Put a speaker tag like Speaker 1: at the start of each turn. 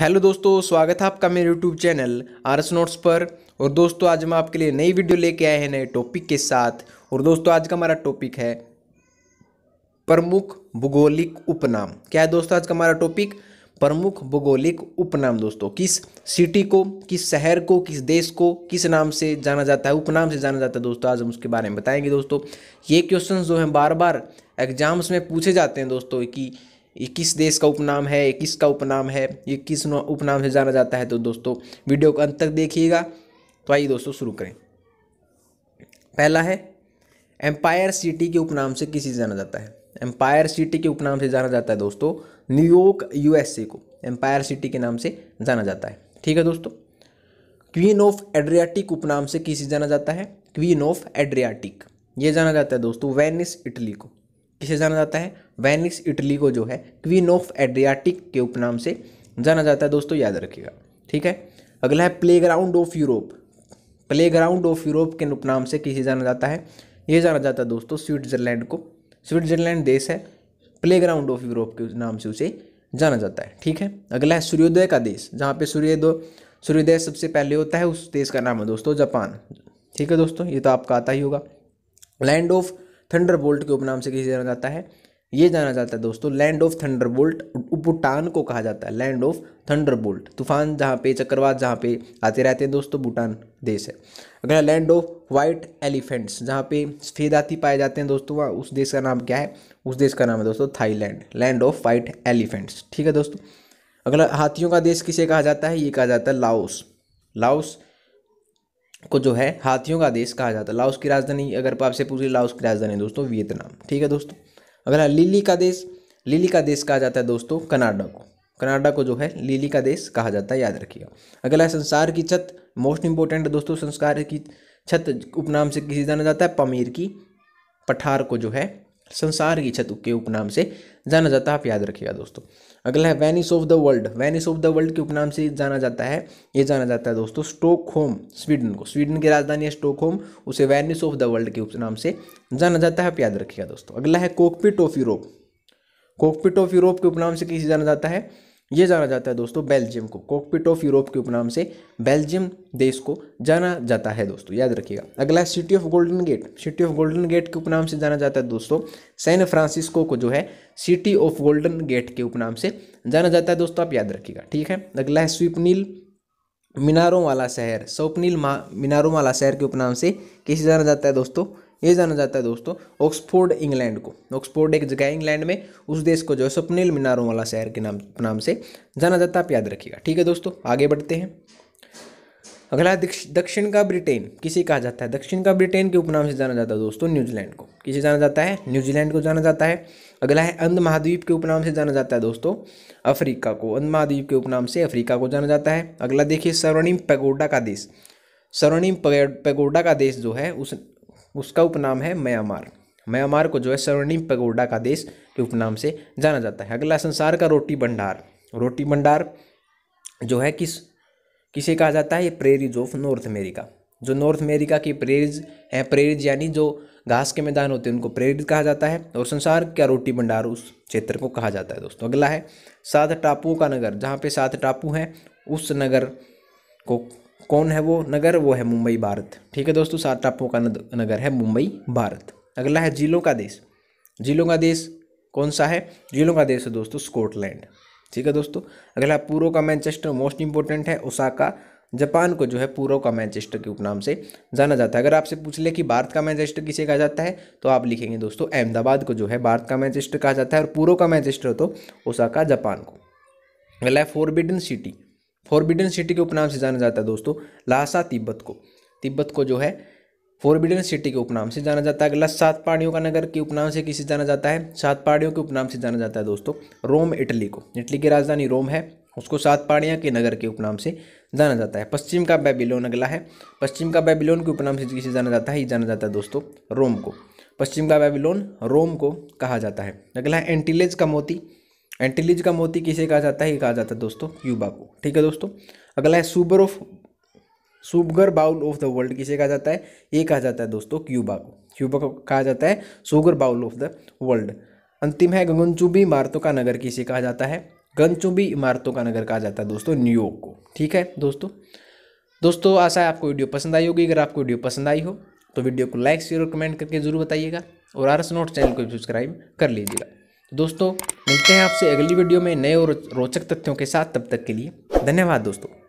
Speaker 1: hello दोस्तों स्वागत है आपका मेरे YouTube channel R S notes पर और दोस्तों आज हम आपके लिए नई वीडियो लेके आए हैं नए टॉपिक के साथ और दोस्तों आज का हमारा टॉपिक है प्रमुख भूगोलिक उपनाम क्या है दोस्तों आज का हमारा टॉपिक प्रमुख भूगोलिक उपनाम दोस्तों किस सिटी को किस शहर को किस देश को किस नाम से जाना जाता है उपनाम से जाना जाता है दोस्तों आज हम उसके बारे में बताएंगे दोस्तों ये क्वेश्चन जो हैं बार बार एग्जाम्स में पूछे जाते हैं दोस्तों कि ये किस देश का उपनाम है ये किसका उपनाम है ये किस उपनाम से जाना जाता है तो दोस्तों वीडियो को अंत तक देखिएगा तो आइए दोस्तों शुरू करें पहला है एम्पायर सिटी के उपनाम से किसी जाना जाता है एम्पायर सिटी के उपनाम से जाना जाता है दोस्तों न्यूयॉर्क यूएसए को एम्पायर सिटी के नाम से जाना जाता है ठीक है दोस्तों क्वीन ऑफ एड्रियाटिक उपनाम से किसी जाना जाता है क्वीन ऑफ एड्रियाटिक ये जाना जाता है दोस्तों वेनिस इटली को किसे जाना जाता है वेनिस इटली को जो है क्वीन ऑफ एड्रियाटिक के उपनाम से जाना जाता है दोस्तों याद रखिएगा ठीक है अगला है playground of Europe playground of Europe के उपनाम से किसे जाना जाता है ये जाना जाता है दोस्तों स्विट्जरलैंड को स्विट्जरलैंड देश है प्लेग्राउंड ऑफ यूरोप के नाम से उसे जाना जाता है ठीक है अगला है सूर्योदय का देश जहाँ पे सूर्योदय सूर्योदय सबसे पहले होता है उस देश का नाम है दोस्तों जापान ठीक है दोस्तों ये तो आपका आता ही होगा लैंड ऑफ थंडर बोल्ट के उपनाम से किसे जाना जाता है ये जाना जाता है दोस्तों land of thunderbolt Bhutan को कहा जाता है लैंड ऑफ थंडर बोल्ट तूफान जहाँ पे चक्रवात जहाँ पे आते रहते हैं दोस्तों भूटान देश है अगला लैंड ऑफ वाइट एलिफेंट्स जहाँ पे सफ़ेद हाथी पाए जाते हैं दोस्तों वहाँ उस देश का नाम क्या है उस देश का नाम है दोस्तों Thailand land of white elephants ठीक है दोस्तों अगला हाथियों का देश किसे कहा जाता है ये कहा जाता है लाओस लाओस को जो है हाथियों का देश कहा जाता है लाओस की राजधानी अगर आपसे पूछे लाओस की राजधानी दोस्तों वियतनाम ठीक है दोस्तों अगला हाँ, लिली का देश लिली का देश कहा जाता है दोस्तों कनाडा को कनाडा को जो है लिली का देश कहा जाता है याद रखिएगा अगला संसार की छत मोस्ट इंपॉर्टेंट दोस्तों संस्कार की छत उपनाम से किसी जाना जाता है पमीर की पठार को जो है संसार की छत के उपनाम से जाना जाता है आप याद रखिएगा दोस्तों अगला है Venice of the world Venice of the world के उपनाम से जाना जाता है ये जाना जाता है दोस्तों होम स्वीडन को स्वीडन की राजधानी है होम उसे वेनिस ऑफ द वर्ल्ड के उपनाम से जाना जाता है आप याद रखिएगा दोस्तों अगला है cockpit of Europe cockpit of Europe के उपनाम से किसे जाना जाता है ये जाना जाता है दोस्तों बेल्जियम को कॉकपिट ऑफ यूरोप के उपनाम से बेल्जियम देश को जाना जाता है दोस्तों याद रखिएगा अगला city of golden gate city of golden gate के उपनाम से जाना जाता है दोस्तों सैन फ्रांसिस्को को जो है सिटी ऑफ गोल्डन गेट के उपनाम से जाना जाता है दोस्तों आप याद रखिएगा ठीक है अगला है स्वीपनील मीनारों वाला शहर स्वप्निल मा मीनारों वाला शहर के उपनाम से किसे जाना जाता है दोस्तों ये जाना जाता है दोस्तों ऑक्सफोर्ड इंग्लैंड को ऑक्सफोर्ड एक जगह इंग्लैंड में उस देश को जो है स्वप्निल मीनारों वाला शहर के नाम नाम से जाना जाता है आप याद रखिएगा ठीक है दोस्तों आगे बढ़ते हैं अगला दक्षिण का ब्रिटेन किसे कहा जाता है दक्षिण का ब्रिटेन के उपनाम से जाना जाता है दोस्तों न्यूजीलैंड को किसे जाना जाता है न्यूजीलैंड को जाना जाता है अगला है अंध महाद्वीप के उपनाम से जाना जाता है दोस्तों अफ्रीका को अंध महाद्वीप के उपनाम से अफ्रीका को जाना जाता है अगला देखिए स्वर्णिम पैगोडा का देश स्वर्णिम पैगोडा का देश जो है उस उसका उपनाम है म्यांमार म्यांमार को जो है स्वर्णिम पगोडा का देश के उपनाम से जाना जाता है अगला संसार का रोटी भंडार रोटी भंडार जो है किस किसे कहा जाता है प्रेरिज ऑफ नॉर्थ अमेरिका जो नॉर्थ अमेरिका की प्रेरिज हैं प्रेरिज यानी जो घास के मैदान होते हैं उनको प्रेरित कहा जाता है और संसार का रोटी भंडार उस क्षेत्र को कहा जाता है दोस्तों अगला है सात टापुओं का नगर जहाँ पे सात टापू हैं उस नगर को कौन है वो नगर वो है मुंबई भारत ठीक है दोस्तों सात टापों का नगर है मुंबई भारत अगला है जिलों का देश जिलों का देश कौन सा है जिलों का देश है दोस्तों स्कॉटलैंड ठीक है दोस्तों अगला पूर्व का मैनचेस्टर मोस्ट इंपॉर्टेंट है ओसाका जापान को जो है पूर्व का मैनचेस्टर के उपनाम से जाना जाता है अगर आपसे पूछ ले कि भारत का मैनचेस्टर किसे कहा जाता है तो आप लिखेंगे दोस्तों अहमदाबाद को जो है भारत का मैनचेस्टर कहा जाता है और पूर्व का मैनचेस्टर तो ओसाका जापान को अगला है फोरबिडन सिटी फॉरबिडन सिटी के उपनाम से जाना जाता है दोस्तों लासा तिब्बत को तिब्बत को जो है फॉरबिडन सिटी के उपनाम से जाना जाता है अगला सात पहाड़ियों का नगर के उपनाम से किसे जाना जाता है सात पहाड़ियों के उपनाम से जाना जाता है दोस्तों रोम इटली को इटली की राजधानी रोम है उसको सात पहाड़ियाँ के नगर के उपनाम से जाना जाता है पश्चिम का बेबीलोन अगला है पश्चिम का बेबीलोन के उपनाम से किसे जाना जाता है ये जाना जाता है दोस्तों रोम को पश्चिम का बेबीलोन रोम को कहा जाता है अगला है एंटीलेज का मोती एंटिलीज का मोती किसे कहा जाता है ये कहा जाता है दोस्तों क्यूबा को ठीक है दोस्तों अगला है सुबर of sugar bowl of the world किसे कहा जाता है ये कहा जाता है दोस्तों क्यूबा को क्यूबा को कहा जाता है sugar bowl of the world अंतिम है गगनचुंबी इमारतों का नगर किसे कहा जाता है गगनचुंबी इमारतों का नगर कहा जाता है दोस्तों न्यूयॉर्क को ठीक है दोस्तों दोस्तों आशा है आपको वीडियो पसंद आई होगी अगर आपको वीडियो पसंद आई हो तो वीडियो को लाइक शेयर और कमेंट करके जरूर बताइएगा और एस नोट चैनल को सब्सक्राइब कर लीजिएगा तो दोस्तों मिलते हैं आपसे अगली वीडियो में नए और रोचक तथ्यों के साथ तब तक के लिए धन्यवाद दोस्तों